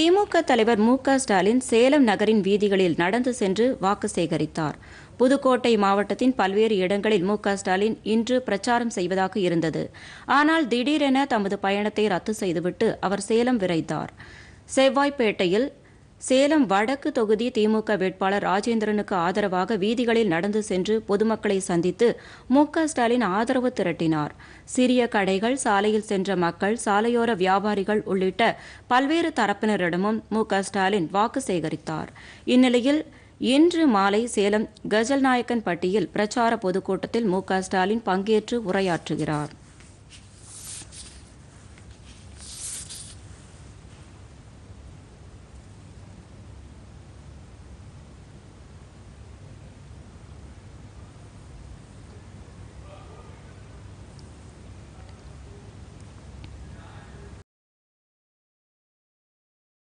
திமுக தலைவர் மு ஸ்டாலின் சேலம் நகரின் வீதிகளில் நடந்து சென்று வாக்கு சேகரித்தார் புதுக்கோட்டை மாவட்டத்தின் பல்வேறு இடங்களில் மு ஸ்டாலின் இன்று பிரச்சாரம் செய்வதாக இருந்தது ஆனால் திடீரென தமது பயணத்தை ரத்து செய்துவிட்டு அவர் சேலம் விரைந்தார் செவ்வாய்ப்பேட்டையில் சேலம் வடக்கு தொகுதி திமுக வேட்பாளர் ராஜேந்திரனுக்கு ஆதரவாக வீதிகளில் நடந்து சென்று பொதுமக்களை சந்தித்து மு ஸ்டாலின் ஆதரவு திரட்டினார் சிறிய கடைகள் சாலையில் சென்ற மக்கள் சாலையோர வியாபாரிகள் உள்ளிட்ட பல்வேறு தரப்பினரிடமும் மு ஸ்டாலின் வாக்கு சேகரித்தார் இந்நிலையில் இன்று மாலை சேலம் கஜல்நாயக்கன்பட்டியில் பிரச்சார பொதுக்கூட்டத்தில் மு ஸ்டாலின் பங்கேற்று உரையாற்றுகிறார்